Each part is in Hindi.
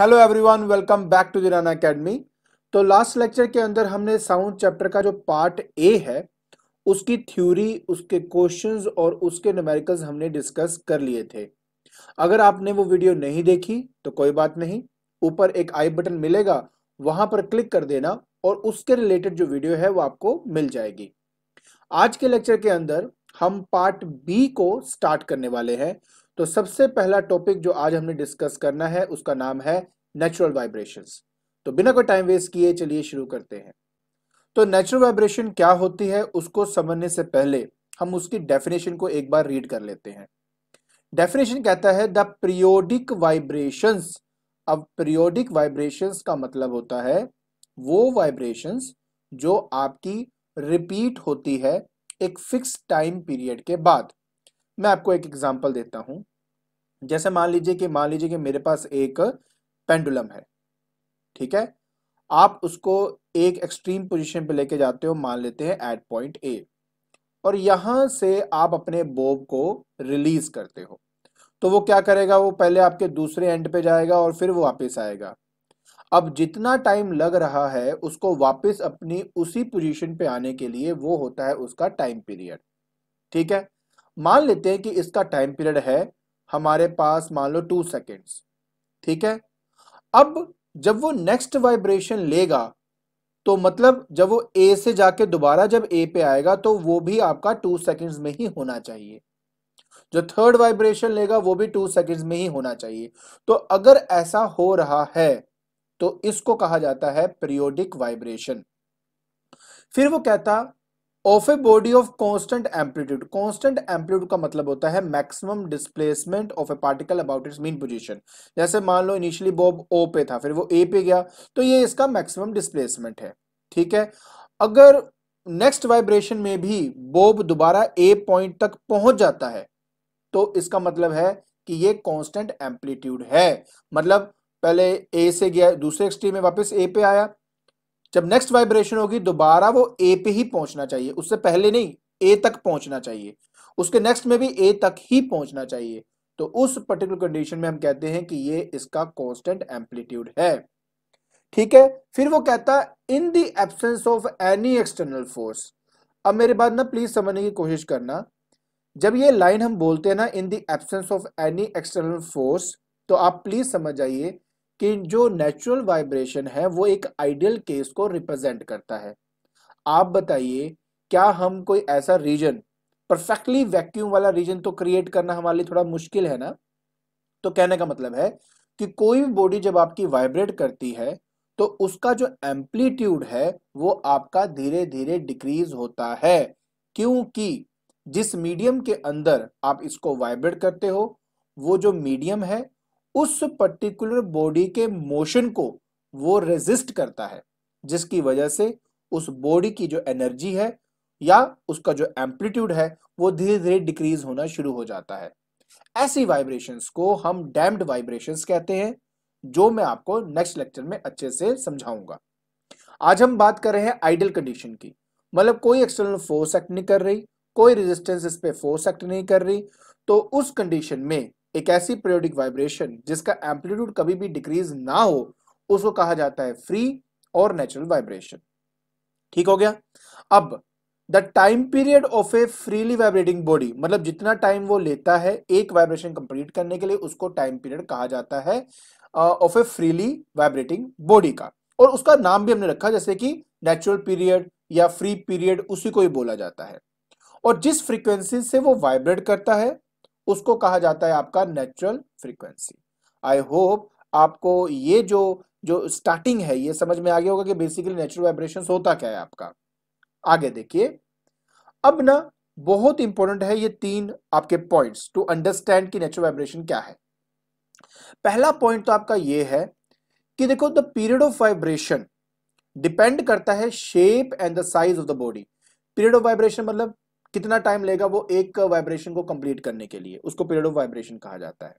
hello everyone welcome back to Din academy तो लास्ट लेक्चर के अंदर हमने साउंड चैप्टर का जो पार्ट ए है उसकी थ्योरी उसके क्वेश्चंस और उसके न्यूमेरिकल्स हमने डिस्कस कर लिए थे अगर आपने वो वीडियो नहीं देखी तो कोई बात नहीं ऊपर एक आई बटन मिलेगा वहां पर क्लिक कर देना और उसके रिलेटेड जो वीडियो है वो आपको मिल जाएगी आज के लेक्चर के अंदर हम पार्ट बी को स्टार्ट करने वाले हैं तो सबसे पहला टॉपिक जो आज हमने डिस्कस करना है उसका नाम है नेचुरल वाइब्रेशंस तो बिना कोई टाइम वेस्ट किए चलिए शुरू करते हैं तो नेचुरल वाइब्रेशन क्या होती है उसको समझने से पहले हम उसकी डेफिनेशन को एक बार रीड कर लेते हैं डेफिनेशन कहता है द पीरियोडिक वाइब्रेशंस अब पीरियोडिक वाइब्रेशंस का मतलब होता है वो वाइब्रेशंस जो आपकी रिपीट होती है एक फिक्स टाइम पीरियड के बाद मैं आपको एक एग्जांपल देता हूं जैसे मान लीजिए कि मान लीजिए कि मेरे पास एक पेंडुलम है ठीक है आप उसको एक एक्सट्रीम पोजीशन पे लेके जाते हो मान लेते हैं एट पॉइंट ए और यहां से आप अपने बोब को रिलीज करते हो तो वो क्या करेगा वो पहले आपके दूसरे एंड पे जाएगा और फिर वो वापस आएगा अब जितना टाइम लग रहा है उसको वापस अपनी उसी पोजीशन पे आने के लिए वो होता है उसका टाइम पीरियड ठीक है मान लेते हैं कि इसका टाइम पीरियड है हमारे पास मान लो टू सेकेंड्स ठीक है अब जब वो नेक्स्ट वाइब्रेशन लेगा तो मतलब जब वो ए से जाके दोबारा जब ए पे आएगा तो वो भी आपका टू सेकेंड्स में ही होना चाहिए जो थर्ड वाइब्रेशन लेगा वो भी टू सेकेंड्स में ही होना चाहिए तो अगर ऐसा हो रहा है तो इसको कहा जाता है पीरियोडिक वाइब्रेशन फिर वो कहता of a body of constant amplitude constant amplitude का मतलब होता है maximum displacement of a particle about its mean position जैसे मान लो इनिशियली बॉब ओ पे था फिर वो ए पे गया तो ये इसका मैक्सिमम डिस्प्लेसमेंट है ठीक है अगर नेक्स्ट वाइब्रेशन में भी बॉब दोबारा ए पॉइंट तक पहुंच जाता है तो इसका मतलब है कि ये कांस्टेंट एम्पलीट्यूड है मतलब पहले ए से गया दूसरे एक्सट्रीम में वापस ए पे आया जब नेक्स्ट वाइब्रेशन होगी दोबारा वो ए पे ही पहुंचना चाहिए उससे पहले नहीं ए तक पहुंचना चाहिए उसके नेक्स्ट में भी ए तक ही पहुंचना चाहिए तो उस पर्टिकुलर कंडीशन में हम कहते हैं कि ये इसका कॉन्स्टेंट एम्पलीट्यूड है ठीक है फिर वो कहता है in the absence of any external force अब मेरे बात ना प्लीज समझने की कोशिश करना जब ये लाइन हम बोलते हैं ना in the absence of any external force तो आप प्लीज समझ जाइए कि जो नेचुरल वाइब्रेशन है वो एक आइडियल केस को रिप्रेजेंट करता है आप बताइए क्या हम कोई ऐसा रीजन परफेक्टली वैक्यूम वाला रीजन तो क्रिएट करना हमारे लिए थोड़ा मुश्किल है ना तो कहने का मतलब है कि कोई भी बॉडी जब आपकी वाइब्रेट करती है तो उसका जो एम्पलीट्यूड है वो आपका धीरे धीरे डिक्रीज होता है क्योंकि जिस मीडियम के अंदर आप इसको वाइब्रेट करते हो वो जो मीडियम है उस पर्टिकुलर बॉडी के मोशन को वो रेजिस्ट करता है जिसकी वजह से उस बॉडी की जो एनर्जी है या उसका जो एम्पलीट्यूड है वो धीरे धीरे डिक्रीज होना शुरू हो जाता है ऐसी वाइब्रेशंस को हम डैम्ड वाइब्रेशंस कहते हैं जो मैं आपको नेक्स्ट लेक्चर में अच्छे से समझाऊंगा आज हम बात कर रहे हैं आइडियल कंडीशन की मतलब कोई एक्सटर्नल फोर्स एक्ट नहीं कर रही कोई रेजिस्टेंस इस पे फोर्स एक्ट नहीं कर रही तो उस कंडीशन में एक ऐसी पीरियोडिक वाइब्रेशन जिसका एम्पलीट्यूड कभी भी डिक्रीज ना हो उसको कहा जाता है फ्री और नेचुरल वाइब्रेशन ठीक हो गया अब the time period of a freely vibrating body मतलब जितना टाइम वो लेता है एक वाइब्रेशन कंप्लीट करने के लिए उसको टाइम पीरियड कहा जाता है of a freely vibrating body का और उसका नाम भी हमने रखा जैसे कि नेचुरल पीरियड या फ्री पीरियड उसी को ही बोला जाता है और जिस फ्रीक्वेंसी से वो वाइब्रेट करता है उसको कहा जाता है आपका नेचुरल फ्रीक्वेंसी आई होप आपको ये जो जो स्टार्टिंग है ये समझ में आ गया होगा कि बेसिकली नेचुरल वाइब्रेशन होता क्या है आपका आगे देखिए अब ना बहुत इंपॉर्टेंट है ये तीन आपके पॉइंट्स टू अंडरस्टैंड कि नेचुरल वाइब्रेशन क्या है पहला पॉइंट तो आपका ये है कि देखो the period of vibration depend करता है shape and the size of the body period of vibration मतलब कितना टाइम लेगा वो एक वाइब्रेशन को कंप्लीट करने के लिए उसको पीरियड ऑफ वाइब्रेशन कहा जाता है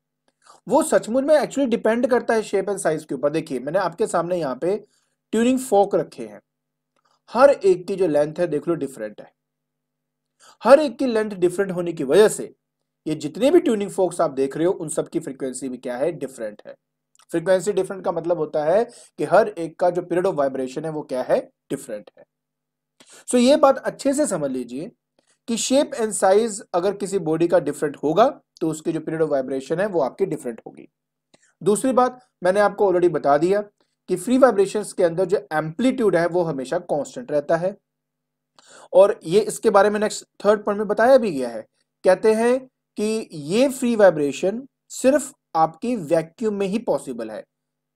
वो सचमुच में एक्चुअली डिपेंड करता है शेप एंड साइज के ऊपर देखिए मैंने आपके सामने यहाँ पे ट्यूनिंग फोक रखे हैं हर एक की जो लेंथ है देख लो डिफरेंट है हर एक की लेंथ डिफरेंट होने की वजह से ये जितने भी ट्यूनिंग फोक्स आप देख रहे हो उन सब की फ्रीक्वेंसी भी क्या है डिफरेंट है फ्रीक्वेंसी डिफरेंट का मतलब होता है कि हर एक का जो पीरियड ऑफ वाइब्रेशन है वो क्या है डिफरेंट है सो so ये बात अच्छे से समझ लीजिए कि शेप एंड साइज अगर किसी बॉडी का डिफरेंट होगा तो उसकी जो पीरियड ऑफ वाइब्रेशन है वो आपकी डिफरेंट होगी दूसरी बात मैंने आपको ऑलरेडी बता दिया कि फ्री वाइब्रेशन के अंदर जो एम्पलीट्यूड है वो हमेशा कॉन्स्टेंट रहता है और ये इसके बारे में नेक्स्ट थर्ड पॉइंट में बताया भी गया है कहते हैं कि ये फ्री वाइब्रेशन सिर्फ आपकी वैक्यूम में ही पॉसिबल है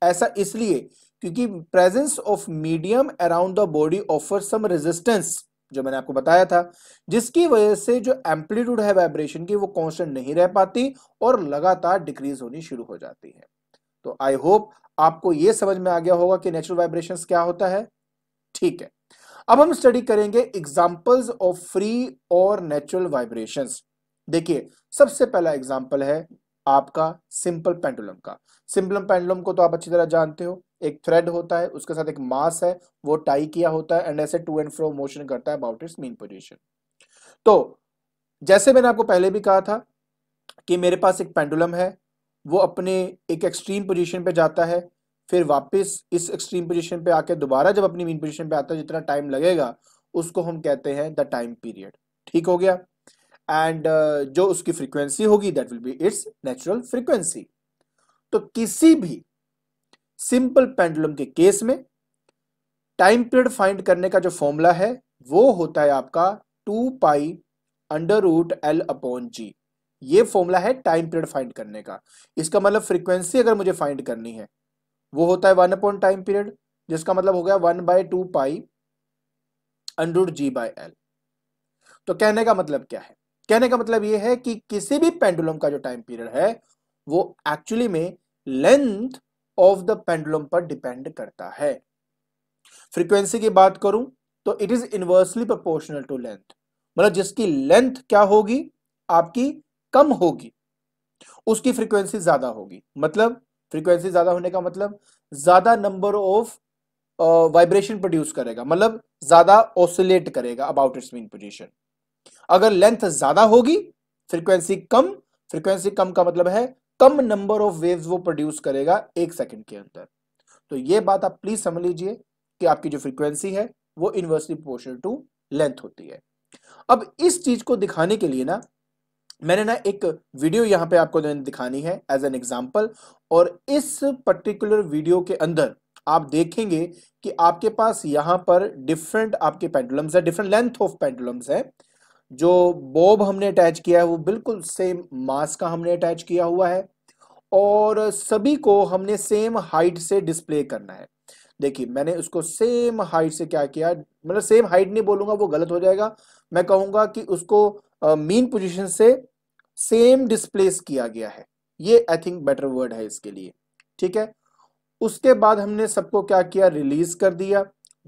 ऐसा इसलिए क्योंकि presence of medium around the body offer some resistance जो मैंने आपको बताया था जिसकी वजह से जो एम्पलीट्यूड है वाइब्रेशन की वो कॉन्स्टेंट नहीं रह पाती और लगातार डिक्रीज होनी शुरू हो जाती है तो आई होप आपको ये समझ में आ गया होगा कि नेचुरल वाइब्रेशन क्या होता है ठीक है अब हम स्टडी करेंगे एग्जाम्पल्स ऑफ फ्री और नेचुरल वाइब्रेशन देखिए सबसे पहला एग्जाम्पल है आपका सिंपल पेंडुलम का सिंपल पेंडुलम को तो आप अच्छी तरह जानते हो एक थ्रेड होता है उसके साथ एक मास है वो टाई किया होता है एंड ऐसे टू एंड फ्रो मोशन करता है अबाउट इट्स मीन पोजिशन तो जैसे मैंने आपको पहले भी कहा था कि मेरे पास एक पेंडुलम है वो अपने एक एक्सट्रीम पोजीशन पे जाता है फिर वापस इस एक्सट्रीम पोजीशन पे आके दोबारा जब अपनी मीन पोजीशन पे आता है जितना टाइम लगेगा उसको हम कहते हैं द टाइम पीरियड ठीक हो गया एंड uh, जो उसकी फ्रीक्वेंसी होगी that will be its natural frequency तो किसी भी सिंपल पेंडुलम के केस में टाइम पीरियड फाइंड करने का जो फॉर्मूला है वो होता है आपका two pi under root L upon G ये फॉर्मूला है टाइम पीरियड फाइंड करने का इसका मतलब फ्रीक्वेंसी अगर मुझे फाइंड करनी है वो होता है वन अपॉन टाइम पीरियड जिसका मतलब हो गया one by two pi under root G by L तो कहने का मतलब क्या है कहने का मतलब यह है कि किसी भी पेंडुलम का जो टाइम पीरियड है वो एक्चुअली में लेंथ ऑफ द पेंडुलम पर डिपेंड करता है फ्रीक्वेंसी की बात करूं तो it is inversely proportional to length मतलब जिसकी लेंथ क्या होगी आपकी कम होगी उसकी फ्रीक्वेंसी ज्यादा होगी मतलब फ्रीक्वेंसी ज्यादा होने का मतलब ज्यादा नंबर ऑफ वाइब्रेशन प्रोड्यूस करेगा मतलब ज्यादा ऑसिलेट करेगा अबाउट इट्स मीन पोजिशन अगर लेंथ ज्यादा होगी फ्रीक्वेंसी कम फ्रीक्वेंसी कम का मतलब है कम नंबर ऑफ वेव्स वो प्रोड्यूस करेगा एक सेकंड के अंदर तो ये बात आप प्लीज समझ लीजिए कि आपकी जो फ्रीक्वेंसी है वो इनवर्सली प्रोपोर्शनल टू लेंथ होती है अब इस चीज को दिखाने के लिए ना मैंने ना एक वीडियो यहाँ पे आपको दिखानी है एज एन एग्जाम्पल और इस पर्टिकुलर वीडियो के अंदर आप देखेंगे कि आपके पास यहाँ पर डिफरेंट आपके पेंडुलम्स है डिफरेंट लेंथ ऑफ पेंडुलम्स है जो बॉब हमने अटैच किया है वो बिल्कुल सेम मास का हमने अटैच किया हुआ है और सभी को हमने सेम हाइट से डिस्प्ले करना है देखिए मैंने उसको सेम हाइट से क्या किया मतलब सेम हाइट नहीं बोलूंगा वो गलत हो जाएगा मैं कहूंगा कि उसको मीन uh, पोजीशन से सेम डिस्प्लेस किया गया है ये आई थिंक बेटर वर्ड है इसके लिए ठीक है उसके बाद हमने सबको क्या किया रिलीज कर दिया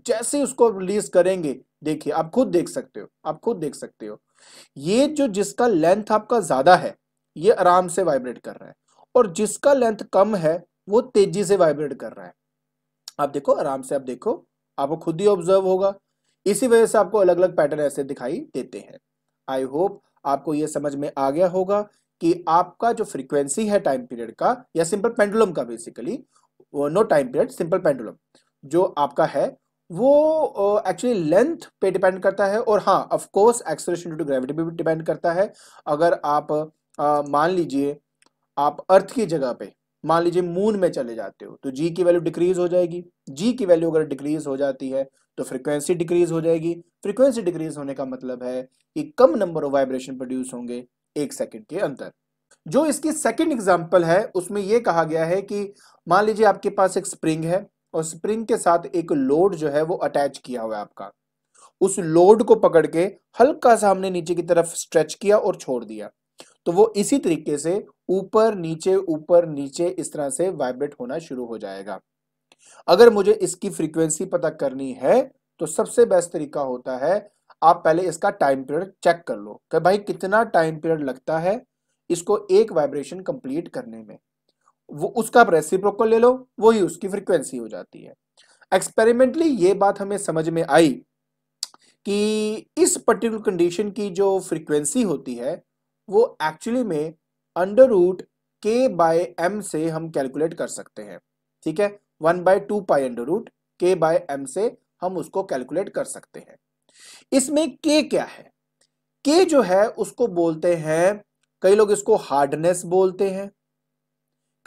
जैसे उसको रिलीज करेंगे देखिए आप खुद देख सकते हो आप खुद देख सकते हो ये जो जिसका लेंथ आपका ज्यादा है ये आराम से वाइब्रेट कर रहा है और जिसका लेंथ कम है वो तेजी से वाइब्रेट कर रहा है आप देखो आराम से आप देखो आपको खुद ही ऑब्जर्व होगा इसी वजह से आपको अलग अलग पैटर्न ऐसे दिखाई देते हैं आई होप आपको ये समझ में आ गया होगा कि आपका जो फ्रीक्वेंसी है टाइम पीरियड का या सिंपल पेंडुलम का basically no time period simple pendulum जो आपका है वो एक्चुअली लेंथ पे डिपेंड करता है और हाँ ऑफकोर्स एक्सलेशन टू ग्रेविटी भी डिपेंड करता है अगर आप uh, मान लीजिए आप अर्थ की जगह पे मान लीजिए मून में चले जाते हो तो जी की वैल्यू डिक्रीज हो जाएगी जी की वैल्यू अगर डिक्रीज हो जाती है तो फ्रीक्वेंसी डिक्रीज हो जाएगी फ्रीक्वेंसी डिक्रीज होने का मतलब है कि कम नंबर ऑफ वाइब्रेशन प्रोड्यूस होंगे एक सेकेंड के अंदर जो इसकी सेकेंड एग्जाम्पल है उसमें यह कहा गया है कि मान लीजिए आपके पास एक स्प्रिंग है और स्प्रिंग के साथ एक लोड जो है वो अटैच किया हुआ है आपका उस लोड को पकड़ के हल्का सा हमने नीचे की तरफ स्ट्रेच किया और छोड़ दिया तो वो इसी तरीके से ऊपर नीचे ऊपर नीचे इस तरह से वाइब्रेट होना शुरू हो जाएगा अगर मुझे इसकी फ्रीक्वेंसी पता करनी है तो सबसे बेस्ट तरीका होता है आप पहले इसका टाइम पीरियड चेक कर लो कि भाई कितना टाइम पीरियड लगता है इसको एक वाइब्रेशन कंप्लीट करने में वो उसका रेसिप्रोकल ले लो वही उसकी फ्रीक्वेंसी हो जाती है एक्सपेरिमेंटली ये बात हमें समझ में आई कि इस पर्टिकुलर कंडीशन की जो फ्रीक्वेंसी होती है वो एक्चुअली में under root k by m से हम कैलकुलेट कर सकते हैं ठीक है one by two pi under root k by m से हम उसको कैलकुलेट कर सकते हैं इसमें के क्या है के जो है उसको बोलते हैं कई लोग इसको हार्डनेस बोलते हैं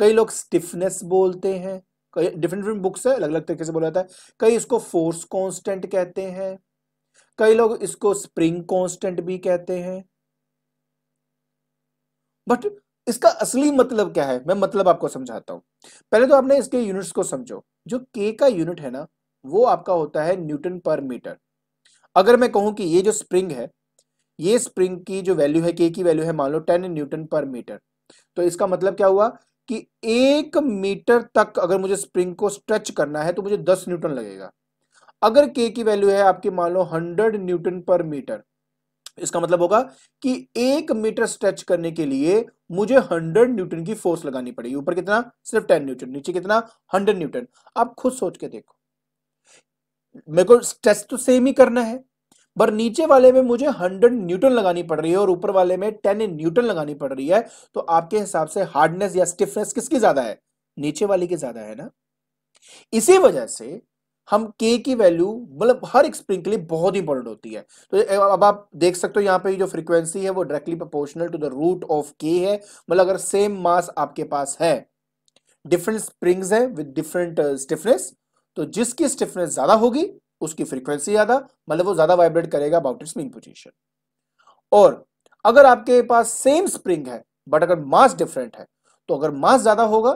कई लोग स्टिफनेस बोलते हैं कई डिफरेंट डिफरेंट बुक्स है अलग अलग तरीके से बोला जाता है कई इसको फोर्स कांस्टेंट कहते हैं कई लोग इसको स्प्रिंग कांस्टेंट भी कहते हैं बट इसका असली मतलब क्या है मैं मतलब आपको समझाता हूं पहले तो आपने इसके यूनिट्स को समझो जो के का यूनिट है ना वो आपका होता है न्यूटन पर मीटर अगर मैं कहूं कि ये जो स्प्रिंग है ये स्प्रिंग की जो वैल्यू है के की वैल्यू है मान लो टेन न्यूटन पर मीटर तो इसका मतलब क्या हुआ कि एक मीटर तक अगर मुझे स्प्रिंग को स्ट्रेच करना है तो मुझे दस न्यूटन लगेगा अगर के की वैल्यू है आपकी मान लो हंड्रेड न्यूटन पर मीटर इसका मतलब होगा कि एक मीटर स्ट्रेच करने के लिए मुझे 100 न्यूटन की फोर्स लगानी पड़ेगी ऊपर कितना सिर्फ 10 न्यूटन नीचे कितना 100 न्यूटन आप खुद सोच के देखो मेरे को स्ट्रेच तो सेम ही करना है पर नीचे वाले में मुझे 100 न्यूटन लगानी पड़ रही है और ऊपर वाले में 10 न्यूटन लगानी पड़ रही है तो आपके हिसाब से हार्डनेस या स्टिफनेस किसकी ज्यादा है नीचे वाले की ज्यादा है ना इसी वजह से हम के की वैल्यू मतलब हर एक स्प्रिंग के लिए बहुत इंपॉर्टेंट होती है तो अब आप देख सकते हो यहाँ पे जो फ्रीक्वेंसी है वो directly proportional to the root of k है मतलब अगर सेम मास आपके पास है डिफरेंट स्प्रिंग्स है विद डिफरेंट स्टिफनेस तो जिसकी स्टिफनेस ज्यादा होगी उसकी फ्रीक्वेंसी ज्यादा मतलब वो ज्यादा वाइब्रेट करेगा अबाउट इट्स स्प्रिंग पोजिशन और अगर आपके पास सेम स्प्रिंग है बट अगर मास डिफरेंट है तो अगर मास ज्यादा होगा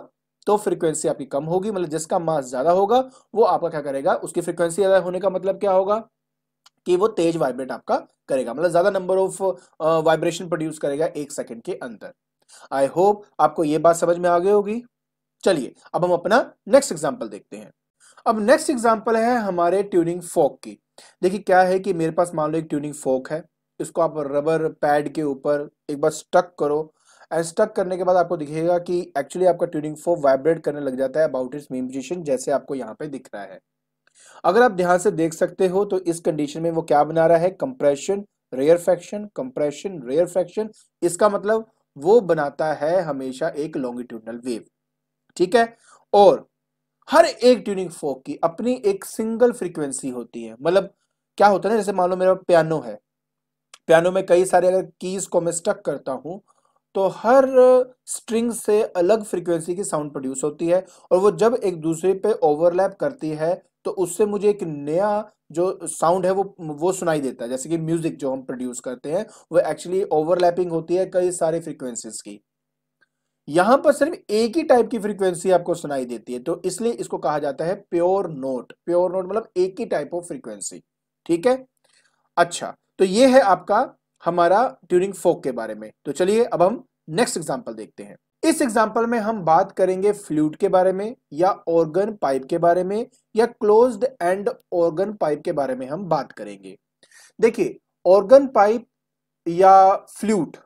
तो फ्रीक्वेंसी आपकी कम होगी मतलब जिसका मास ज्यादा होगा वो आपका क्या करेगा उसकी फ्रीक्वेंसी ज्यादा होने का मतलब क्या होगा कि वो तेज वाइब्रेट आपका करेगा मतलब ज्यादा नंबर ऑफ वाइब्रेशन प्रोड्यूस करेगा एक सेकेंड के अंदर आई होप आपको ये बात समझ में आ गई होगी चलिए अब हम अपना नेक्स्ट एग्जाम्पल देखते हैं अब नेक्स्ट एग्जाम्पल है हमारे ट्यूनिंग फोक की देखिए क्या है कि मेरे पास मान लो एक ट्यूनिंग फोक है इसको आप रबर पैड के ऊपर एक बार स्टक करो एंड स्टक करने के बाद आपको दिखेगा कि एक्चुअली आपका ट्यूनिंग फोक वाइब्रेट करने लग जाता है अबाउट इट्स मेन पोजिशन जैसे आपको यहाँ पे दिख रहा है अगर आप ध्यान से देख सकते हो तो इस कंडीशन में वो क्या बना रहा है compression rarefaction compression rarefaction इसका मतलब वो बनाता है हमेशा एक लॉन्गिट्यूडनल वेव ठीक है और हर एक ट्यूनिंग फोक की अपनी एक सिंगल फ्रीक्वेंसी होती है मतलब क्या होता है ना जैसे मान लो मेरा पियानो है पियानो में कई सारे अगर कीज को मैं स्टक करता हूँ तो हर स्ट्रिंग से अलग फ्रीक्वेंसी की साउंड प्रोड्यूस होती है और वो जब एक दूसरे पे ओवरलैप करती है तो उससे मुझे एक नया जो साउंड है वो वो सुनाई देता है जैसे कि म्यूजिक जो हम प्रोड्यूस करते हैं वो एक्चुअली ओवरलैपिंग होती है कई सारे फ्रीक्वेंसीज की यहां पर सिर्फ एक ही टाइप की फ्रीक्वेंसी आपको सुनाई देती है तो इसलिए इसको कहा जाता है प्योर नोट प्योर नोट मतलब एक ही टाइप ऑफ फ्रीक्वेंसी ठीक है अच्छा तो ये है आपका हमारा ट्यूनिंग फोक के बारे में तो चलिए अब हम नेक्स्ट एग्जाम्पल देखते हैं इस एग्जाम्पल में हम बात करेंगे फ्लूट के बारे में या ऑर्गन पाइप के बारे में या क्लोज्ड एंड ऑर्गन पाइप के बारे में हम बात करेंगे देखिए ऑर्गन पाइप या फ्लूट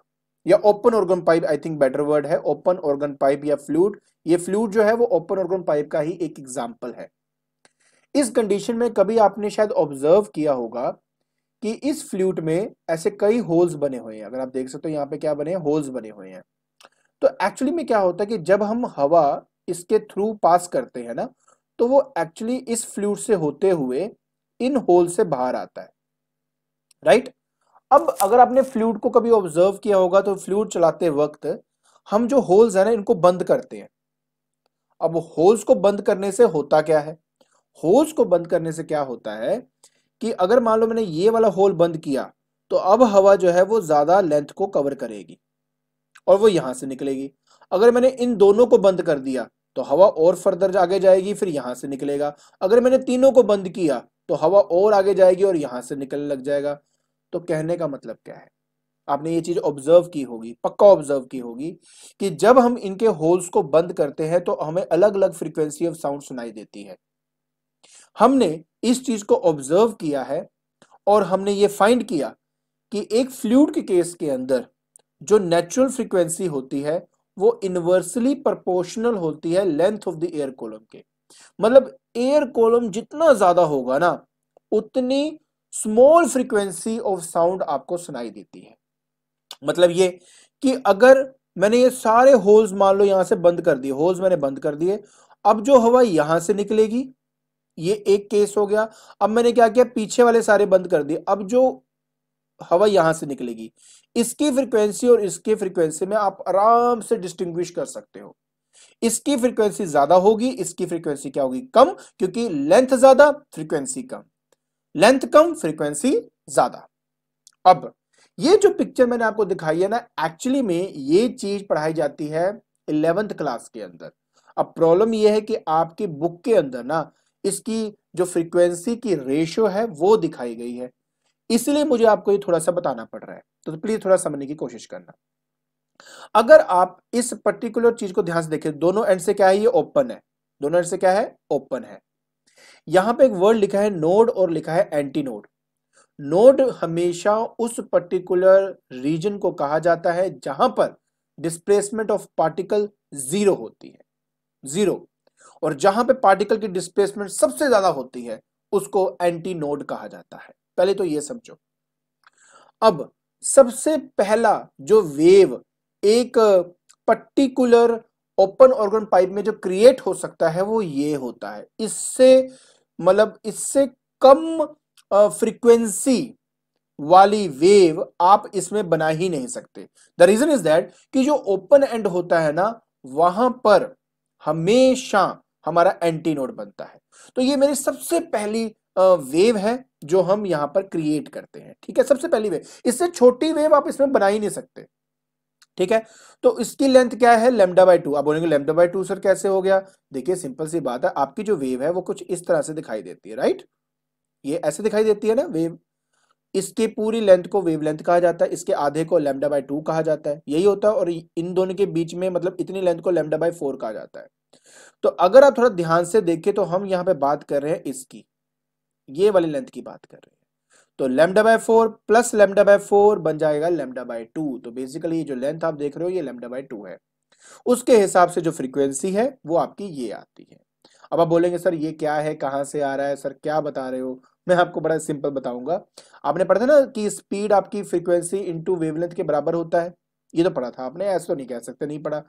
या open organ pipe I think better word है ओपन ऑर्गन पाइप या फ्लूड ये फ्लूड जो है वो ओपन ऑर्गन पाइप का ही एक एग्जाम्पल है इस कंडीशन में कभी आपने शायद ऑब्जर्व किया होगा कि इस फ्लूट में ऐसे कई होल्स बने हुए हैं अगर आप देख सकते हो यहाँ पे क्या बने हैं होल्स बने हुए हैं तो एक्चुअली में क्या होता है कि जब हम हवा इसके थ्रू पास करते हैं ना तो वो एक्चुअली इस फ्लूट से होते हुए इन होल से बाहर आता है राइट अब अगर आपने फ्लूड को कभी ऑब्जर्व किया होगा तो फ्लूड चलाते वक्त हम जो होल्स है ना इनको बंद करते हैं अब होल्स को बंद करने से होता क्या है होल्स को बंद करने से क्या होता है कि अगर मान लो मैंने ये वाला होल बंद किया तो अब हवा जो है वो ज्यादा लेंथ को कवर करेगी और वो यहां से निकलेगी अगर मैंने इन दोनों को बंद कर दिया तो हवा और फर्दर आगे जाएगी फिर यहां से निकलेगा अगर मैंने तीनों को बंद किया तो हवा और आगे जाएगी और यहां से निकलने लग जाएगा तो कहने का मतलब क्या है आपने ये चीज ऑब्जर्व की होगी पक्का ऑब्जर्व की होगी कि जब हम इनके होल्स को बंद करते हैं तो हमें अलग अलग फ्रीक्वेंसी ऑफ साउंड सुनाई देती है हमने इस चीज को ऑब्जर्व किया है और हमने ये फाइंड किया कि एक फ्लूड के केस के अंदर जो नेचुरल फ्रीक्वेंसी होती है वो इनवर्सली प्रोपोर्शनल होती है length of the air column के मतलब एयर कॉलम जितना ज्यादा होगा ना उतनी स्मॉल फ्रीक्वेंसी ऑफ साउंड आपको सुनाई देती है मतलब ये कि अगर मैंने ये सारे होल्स मान लो यहां से बंद कर दिए होल्स मैंने बंद कर दिए अब जो हवा यहां से निकलेगी ये एक केस हो गया अब मैंने क्या किया पीछे वाले सारे बंद कर दिए अब जो हवा यहां से निकलेगी इसकी फ्रीक्वेंसी और इसकी फ्रीक्वेंसी में आप आराम से डिस्टिंग्विश कर सकते हो इसकी फ्रीक्वेंसी ज्यादा होगी इसकी फ्रीक्वेंसी क्या होगी कम क्योंकि लेंथ ज्यादा फ्रीक्वेंसी कम लेंथ कम फ्रीक्वेंसी ज्यादा अब ये जो पिक्चर मैंने आपको दिखाई है ना एक्चुअली में ये चीज पढ़ाई जाती है इलेवेंथ क्लास के अंदर अब प्रॉब्लम ये है कि आपकी बुक के अंदर ना इसकी जो फ्रीक्वेंसी की रेशियो है वो दिखाई गई है इसलिए मुझे आपको ये थोड़ा सा बताना पड़ रहा है तो, तो प्लीज थोड़ा समझने की कोशिश करना अगर आप इस पर्टिकुलर चीज को ध्यान से देखें दोनों एंड से क्या है ये ओपन है दोनों एंड से क्या है ओपन है यहां पे एक वर्ड लिखा है नोड और लिखा है एंटी नोड नोड हमेशा उस पर्टिकुलर रीजन को कहा जाता है जहां पर डिस्प्लेसमेंट ऑफ पार्टिकल जीरो होती है जीरो और जहां पे पार्टिकल की डिस्प्लेसमेंट सबसे ज्यादा होती है उसको एंटी नोड कहा जाता है पहले तो ये समझो अब सबसे पहला जो वेव एक पर्टिकुलर ओपन ऑर्गन पाइप में जो क्रिएट हो सकता है वो ये होता है इससे मतलब इससे कम फ्रीक्वेंसी वाली वेव आप इसमें बना ही नहीं सकते द रीजन इज दैट कि जो ओपन एंड होता है ना वहां पर हमेशा हमारा एंटी नोड बनता है तो ये मेरी सबसे पहली वेव है जो हम यहां पर क्रिएट करते हैं ठीक है सबसे पहली वेव इससे छोटी वेव आप इसमें बना ही नहीं सकते ठीक है तो इसकी लेंथ क्या है लेमडा बाई टू आप बोलेंगे लेमडा बाई टू सर कैसे हो गया देखिए सिंपल सी बात है आपकी जो वेव है वो कुछ इस तरह से दिखाई देती है राइट ये ऐसे दिखाई देती है ना वेव इसकी पूरी लेंथ को वेव लेंथ कहा जाता है इसके आधे को लेमडा बाई टू कहा जाता है यही होता है और इन दोनों के बीच में मतलब इतनी लेंथ को लेमडा बाई फोर कहा जाता है तो अगर आप थोड़ा ध्यान से देखें तो हम यहाँ पे बात कर रहे हैं इसकी ये वाली लेंथ की बात कर रहे हैं तो lambda by four plus lambda by four बन जाएगा लेमडा बाय टू तो बेसिकली जो लेंथ आप देख रहे हो ये लेमडा बाय टू है उसके हिसाब से जो फ्रीक्वेंसी है वो आपकी ये आती है अब आप बोलेंगे सर ये क्या है कहाँ से आ रहा है सर क्या बता रहे हो मैं आपको बड़ा सिंपल बताऊंगा आपने पढ़ा था ना कि स्पीड आपकी फ्रीक्वेंसी इंटू वेवलेंथ के बराबर होता है ये तो पढ़ा था आपने ऐसा तो नहीं कह सकते नहीं पढ़ा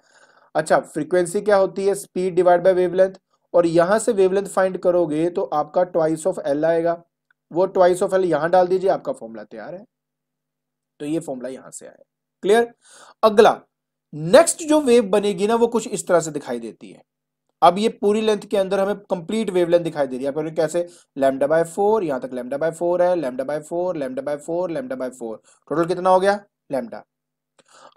अच्छा फ्रीक्वेंसी क्या होती है स्पीड डिवाइड बाय वेवलेंथ और यहां से वेवलेंथ फाइंड करोगे तो आपका ट्वाइस ऑफ एल आएगा वो ट्वाइस ऑफ एल यहां डाल दीजिए आपका फॉर्मूला तैयार है तो ये फॉर्मूला यहां से आया क्लियर अगला नेक्स्ट जो वेव बनेगी ना वो कुछ इस तरह से दिखाई देती है अब ये पूरी लेंथ के अंदर हमें कंप्लीट वेवलेंथ दिखाई दे रही है कैसे लेमडा बाय फोर यहां तक लेमडा बाय फोर है lambda by four lambda by four lambda by four total कितना हो गया लेमडा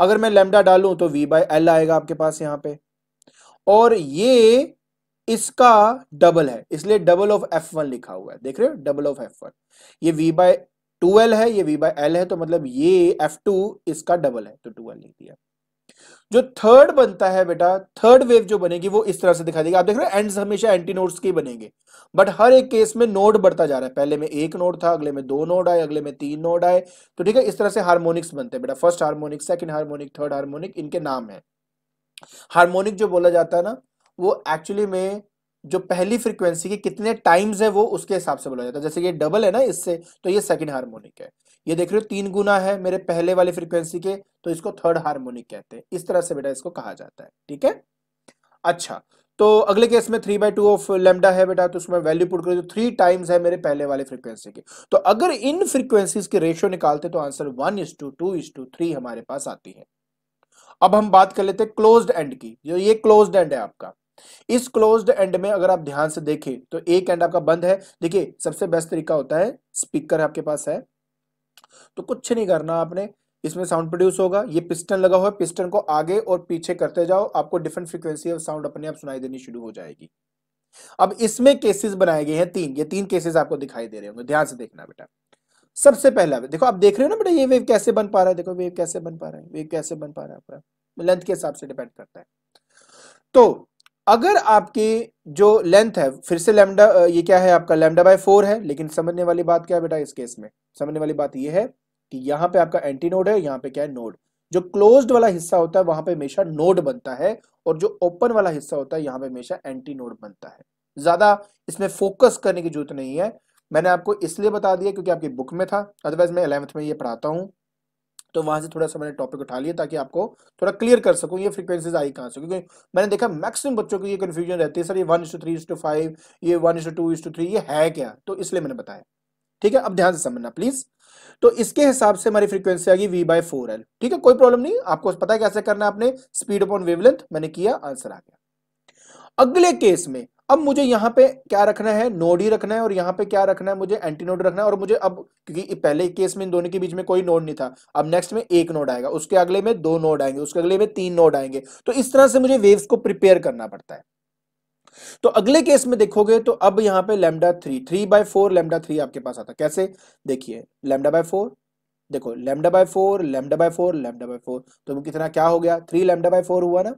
अगर मैं लेमडा डालू तो वी बाय एल आएगा आपके पास यहां पे और ये इसका डबल है इसलिए डबल ऑफ एफ वन लिखा हुआ है देख रहे हो डबल ऑफ एफ वन ये वी बाय टू एल है ये वी बाय एल है तो मतलब ये एफ टू इसका डबल है तो टू एल लिख दिया जो थर्ड बनता है बेटा थर्ड वेव जो बनेगी वो इस तरह से दिखाई देगी आप देख रहे हो एंड्स हमेशा एंटी नोड्स के बनेंगे बट हर एक केस में नोड बढ़ता जा रहा है पहले में एक नोड था अगले में दो नोड आए अगले में तीन नोड आए तो ठीक है इस तरह से हार्मोनिक्स बनते हैं बेटा first harmonic second harmonic third harmonic इनके नाम है हार्मोनिक जो बोला जाता है ना वो एक्चुअली में जो पहली फ्रिक्वेंसी के कितने टाइम्स है वो उसके हिसाब से बोला जाता है जैसे ये डबल है ना इससे तो ये सेकंड हार्मोनिक है ये देख रहे हो तीन गुना है मेरे पहले वाले फ्रिक्वेंसी के तो इसको थर्ड हार्मोनिक कहते हैं इस तरह से बेटा इसको कहा जाता है ठीक है अच्छा तो अगले केस में three by two of lambda है बेटा तो उसमें वैल्यू पुट करो थ्री टाइम्स है मेरे पहले वाले फ्रिक्वेंसी के तो अगर इन फ्रीक्वेंसीज के रेशियो निकालते तो answer one is to two is to to three पास आती है अब हम बात कर लेते हैं क्लोज्ड एंड की जो ये क्लोज्ड एंड है आपका इस क्लोज्ड एंड में अगर आप ध्यान से देखें तो एक एंड आपका बंद है देखिए सबसे बेस्ट तरीका होता है स्पीकर आपके पास है तो कुछ नहीं करना आपने इसमें साउंड प्रोड्यूस होगा ये पिस्टन लगा हुआ है पिस्टन को आगे और पीछे करते जाओ आपको डिफरेंट फ्रिक्वेंसी ऑफ साउंड अपने आप सुनाई देनी शुरू हो जाएगी अब इसमें केसेस बनाए गए हैं तीन ये तीन केसेस आपको दिखाई दे रहे होंगे ध्यान से देखना बेटा सबसे पहला देखो आप देख रहे हो ना बेटा ये वेव कैसे बन पा रहा है देखो वेव कैसे बन पा रहा है वेव कैसे बन पा रहा है आपका लेंथ के हिसाब से डिपेंड करता है तो अगर आपकी जो लेंथ है फिर से लेमडा ये क्या है आपका लेमडा बाय फोर है लेकिन समझने वाली बात क्या है बेटा इस केस में समझने वाली बात ये है कि यहाँ पे आपका एंटी नोड है यहाँ पे क्या है नोड जो क्लोज वाला हिस्सा होता है वहां पे हमेशा नोड बनता है और जो ओपन वाला हिस्सा होता है यहाँ पे हमेशा एंटी नोड बनता है ज्यादा इसमें फोकस करने की जरूरत नहीं है मैंने आपको इसलिए बता दिया क्योंकि आपकी बुक में था अदरवाइज मैं इलेवंथ में ये पढ़ाता हूँ तो वहां से थोड़ा सा मैंने टॉपिक उठा लिया ताकि आपको थोड़ा क्लियर कर सकूं ये फ्रीक्वेंसीज आई कहां से क्योंकि मैंने देखा मैक्सिमम बच्चों की ये कंफ्यूजन रहती है सर ये वन थ्री टू फाइव ये वन टू टू थ्री ये है क्या तो इसलिए मैंने बताया ठीक है अब ध्यान से समझना प्लीज तो इसके हिसाब से हमारी फ्रीक्वेंसी आ गई वी बाई फोर एल ठीक है कोई प्रॉब्लम नहीं आपको पता है कैसे करना है आपने स्पीड अपॉन वेवलेंथ मैंने किया आंसर आ गया अगले केस में अब मुझे यहाँ पे क्या रखना है नोड ही रखना है और यहाँ पे क्या रखना है मुझे एंटी नोड रखना है और मुझे अब क्योंकि पहले केस में इन दोनों के बीच में कोई नोड नहीं था अब नेक्स्ट में एक नोड आएगा उसके अगले में दो नोड आएंगे उसके अगले में तीन नोड आएंगे तो इस तरह से मुझे वेव्स को प्रिपेयर करना पड़ता है तो अगले केस में देखोगे तो अब यहाँ पे lambda three three by four lambda three आपके पास आता कैसे देखिए लेमडा बाय फोर देखो lambda by four lambda by four lambda by four तो कितना क्या हो गया थ्री लेमडा बाय फोर हुआ ना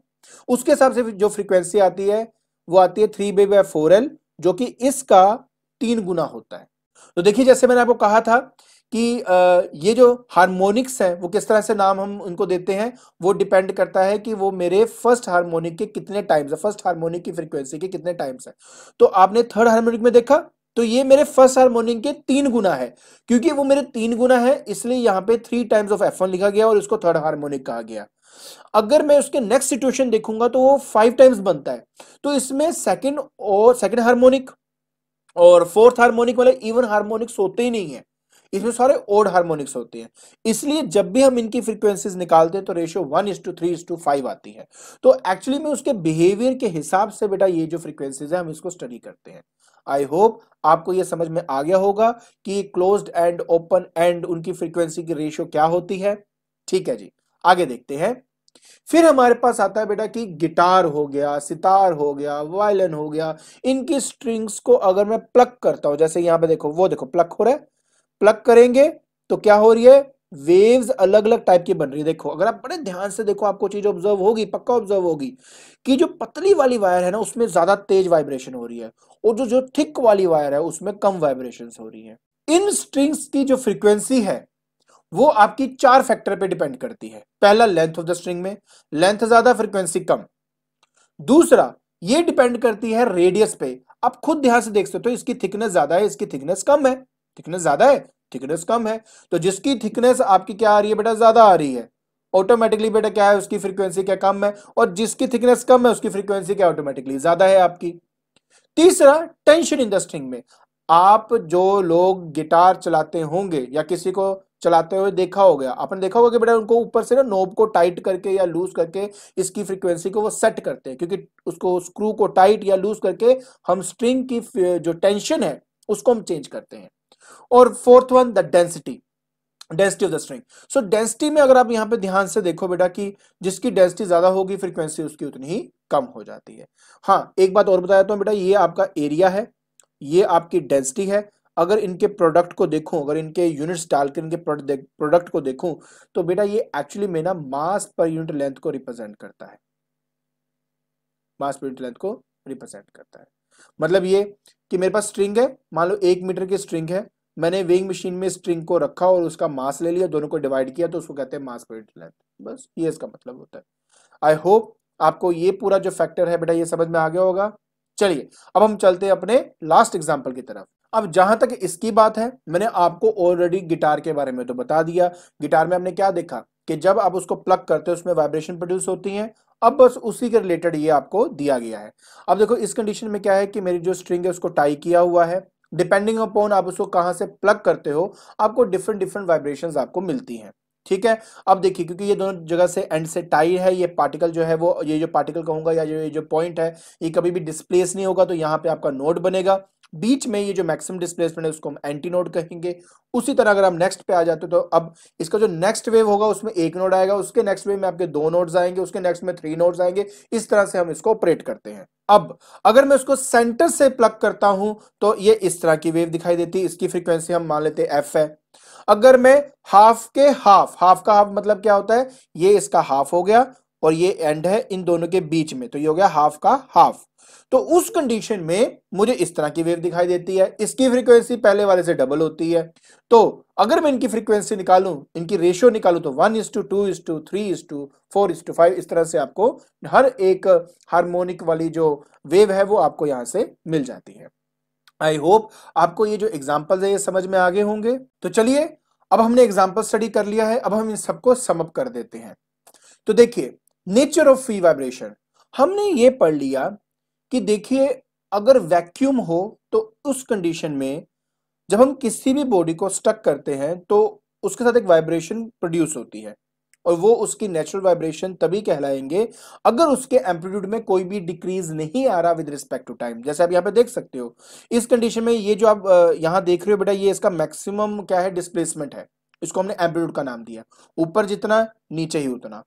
उसके हिसाब से जो फ्रीक्वेंसी आती है वो आती है three v by four l जो कि इसका तीन गुना होता है तो देखिए जैसे मैंने आपको कहा था कि ये जो हार्मोनिक्स हैं वो किस तरह से नाम हम उनको देते हैं वो डिपेंड करता है कि वो मेरे फर्स्ट हार्मोनिक के कितने टाइम्स है फर्स्ट हार्मोनिक की फ्रीक्वेंसी के कितने टाइम्स है तो आपने थर्ड हार्मोनिक में देखा तो ये मेरे फर्स्ट हार्मोनिक के तीन गुना है क्योंकि वो मेरे तीन गुना है इसलिए यहाँ पे थ्री टाइम्स ऑफ एफ लिखा गया और इसको थर्ड हार्मोनिक कहा गया अगर मैं उसके नेक्स्ट सिचुएशन देखूंगा तो वो फाइव टाइम्स बनता है तो इसमें सेकंड और सेकंड हार्मोनिक और फोर्थ हार्मोनिक वाले इवन हार्मोनिक्स होते ही नहीं है इसमें सारे ओड हार्मोनिक्स होते हैं इसलिए जब भी हम इनकी फ्रीक्वेंसीज निकालते हैं तो ratio one is to three is to five आती है तो एक्चुअली में उसके बिहेवियर के हिसाब से बेटा ये जो फ्रीक्वेंसीज है हम इसको स्टडी करते हैं आई होप आपको ये समझ में आ गया होगा कि क्लोज्ड एंड ओपन एंड उनकी फ्रीक्वेंसी की रेशियो क्या होती है ठीक है जी आगे देखते हैं फिर हमारे पास आता है बेटा कि गिटार हो गया सितार हो गया वायलन हो गया इनकी स्ट्रिंग्स को अगर मैं प्लक करता हूं जैसे यहां पे देखो वो देखो प्लक हो रहा है प्लक करेंगे तो क्या हो रही है वेव्स अलग अलग टाइप की बन रही है देखो अगर आप बड़े ध्यान से देखो आपको चीज ऑब्जर्व होगी पक्का ऑब्जर्व होगी कि जो पतली वाली वायर है ना उसमें ज्यादा तेज वाइब्रेशन हो रही है और जो जो थिक वाली वायर है उसमें कम वाइब्रेशन हो रही है इन स्ट्रिंग्स की जो फ्रीक्वेंसी है वो आपकी चार फैक्टर पे डिपेंड करती है पहला लेंथ ऑफ द स्ट्रिंग में लेंथ ज्यादा फ्रीक्वेंसी कम दूसरा ये डिपेंड करती है रेडियस पे आप खुद ध्यान से देख सकते हो तो इसकी थिकनेस ज्यादा है इसकी थिकनेस कम है थिकनेस ज्यादा है थिकनेस कम है तो जिसकी थिकनेस आपकी क्या आ रही है बेटा ज्यादा आ रही है ऑटोमेटिकली बेटा क्या है उसकी फ्रीक्वेंसी क्या कम है और जिसकी थिकनेस कम है उसकी फ्रीक्वेंसी क्या ऑटोमेटिकली ज्यादा है आपकी तीसरा टेंशन इन द स्ट्रिंग में आप जो लोग गिटार चलाते होंगे या किसी को चलाते हुए देखा हो गया आपने देखा होगा कि बेटा उनको ऊपर से ना नोब को टाइट करके या लूज करके इसकी फ्रिक्वेंसी को वो सेट करते हैं क्योंकि उसको स्क्रू को टाइट या लूज करके हम स्ट्रिंग की जो टेंशन है उसको हम चेंज करते हैं और fourth one the density density of the string so density में अगर आप यहाँ पे ध्यान से देखो बेटा कि जिसकी डेंसिटी ज्यादा होगी फ्रीक्वेंसी उसकी उतनी ही कम हो जाती है हाँ एक बात और बताया तो बेटा ये आपका एरिया है ये आपकी डेंसिटी है अगर इनके प्रोडक्ट को देखूं अगर इनके यूनिट्स डालकर इनके प्रोडक्ट को देखूं तो बेटा ये एक्चुअली में ना मास पर यूनिट लेंथ को रिप्रेजेंट करता है मास पर यूनिट लेंथ को रिप्रेजेंट करता है मतलब ये कि मेरे पास स्ट्रिंग है मान लो एक मीटर की स्ट्रिंग है मैंने वेइंग मशीन में स्ट्रिंग को रखा और उसका मास ले लिया दोनों को डिवाइड किया तो उसको कहते हैं मास पर यूनिट लेंथ बस ये इसका मतलब होता है आई होप आपको ये पूरा जो फैक्टर है बेटा ये समझ में आ गया होगा चलिए अब हम चलते हैं अपने लास्ट एग्जाम्पल की तरफ अब जहां तक इसकी बात है मैंने आपको ऑलरेडी गिटार के बारे में तो बता दिया गिटार में हमने क्या देखा कि जब आप उसको प्लग करते हो उसमें वाइब्रेशन प्रोड्यूस होती है अब बस उसी के रिलेटेड ये आपको दिया गया है अब देखो इस कंडीशन में क्या है कि मेरी जो स्ट्रिंग है उसको टाई किया हुआ है डिपेंडिंग अपॉन आप उसको कहां से प्लग करते हो आपको डिफरेंट डिफरेंट वाइब्रेशन आपको मिलती हैं ठीक है अब देखिए क्योंकि ये दोनों जगह से एंड से टाई है ये पार्टिकल जो है वो ये जो पार्टिकल कहूंगा या जो ये जो पॉइंट है ये कभी भी डिस्प्लेस नहीं होगा तो यहाँ पे आपका नोट बनेगा बीच में ये जो मैक्सिमम डिस्प्लेसमेंट है उसको हम एंटी नोड कहेंगे उसी तरह अगर हम नेक्स्ट पे आ जाते तो अब इसका जो नेक्स्ट वेव होगा उसमें एक नोड आएगा उसके नेक्स्ट वेव में आपके दो नोड्स आएंगे उसके नेक्स्ट में थ्री नोड्स आएंगे इस तरह से हम इसको ऑपरेट करते हैं अब अगर मैं उसको सेंटर से प्लग करता हूं तो ये इस तरह की वेव दिखाई देती है इसकी फ्रीक्वेंसी हम मान लेते हैं एफ है अगर मैं हाफ के हाफ हाफ का हाफ मतलब क्या होता है ये इसका हाफ हो गया और ये एंड है इन दोनों के बीच में तो ये हो गया हाफ का हाफ तो उस कंडीशन में मुझे इस तरह की वेव दिखाई देती है इसकी फ्रीक्वेंसी पहले वाले से डबल होती है तो अगर मैं इनकी फ्रीक्वेंसी निकालूं इनकी रेशियो निकालूं तो one is to two is to three is to four is to five इस तरह से आपको हर एक हार्मोनिक वाली जो वेव है वो आपको यहां से मिल जाती है आई होप आपको ये जो एग्जाम्पल है ये समझ में आगे होंगे तो चलिए अब हमने एग्जाम्पल स्टडी कर लिया है अब हम इन सबको समअप कर देते हैं तो देखिए नेचर ऑफ फ्री वाइब्रेशन हमने ये पढ़ लिया कि देखिए अगर वैक्यूम हो तो उस कंडीशन में जब हम किसी भी बॉडी को स्टक करते हैं तो उसके साथ एक वाइब्रेशन प्रोड्यूस होती है और वो उसकी नेचुरल वाइब्रेशन तभी कहलाएंगे अगर उसके एम्पलीट्यूड में कोई भी डिक्रीज नहीं आ रहा विद रिस्पेक्ट टू टाइम जैसे आप यहाँ पे देख सकते हो इस कंडीशन में ये जो आप यहाँ देख रहे हो बेटा ये इसका मैक्सिमम क्या है डिस्प्लेसमेंट है इसको हमने एम्पलीट्यूड का नाम दिया ऊपर जितना नीचे ही उतना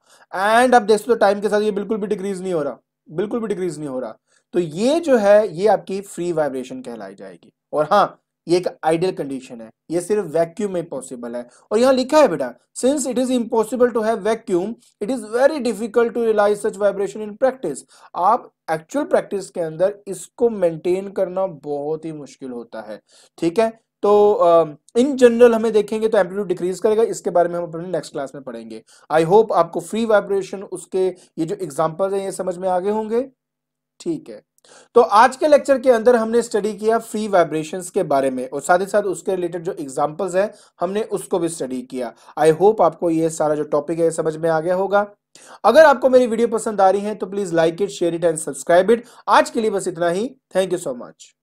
एंड अब देखते हो टाइम के साथ ये बिल्कुल भी डिक्रीज नहीं हो रहा बिल्कुल भी डिक्रीज नहीं हो रहा तो ये जो है ये आपकी फ्री वाइब्रेशन कहलाई जाएगी और हाँ ये एक आइडियल कंडीशन है ये सिर्फ वैक्यूम में पॉसिबल है और यहाँ लिखा है बेटा since it is impossible to have vacuum it is very difficult to realise such vibration in practice आप एक्चुअल प्रैक्टिस के अंदर इसको मेंटेन करना बहुत ही मुश्किल होता है ठीक है तो इन uh, जनरल हमें देखेंगे तो एम्पलीट्यूड डिक्रीज करेगा इसके बारे में हम अपने नेक्स्ट क्लास में पढ़ेंगे आई होप आपको फ्री वाइब्रेशन उसके ये जो एग्जाम्पल है ये समझ में आगे होंगे ठीक है तो आज के लेक्चर के अंदर हमने स्टडी किया फ्री वाइब्रेशंस के बारे में और साथ ही साथ उसके रिलेटेड जो एग्जांपल्स हैं हमने उसको भी स्टडी किया आई होप आपको ये सारा जो टॉपिक है समझ में आ गया होगा अगर आपको मेरी वीडियो पसंद आ रही है तो please like it share it and subscribe it आज के लिए बस इतना ही थैंक यू सो मच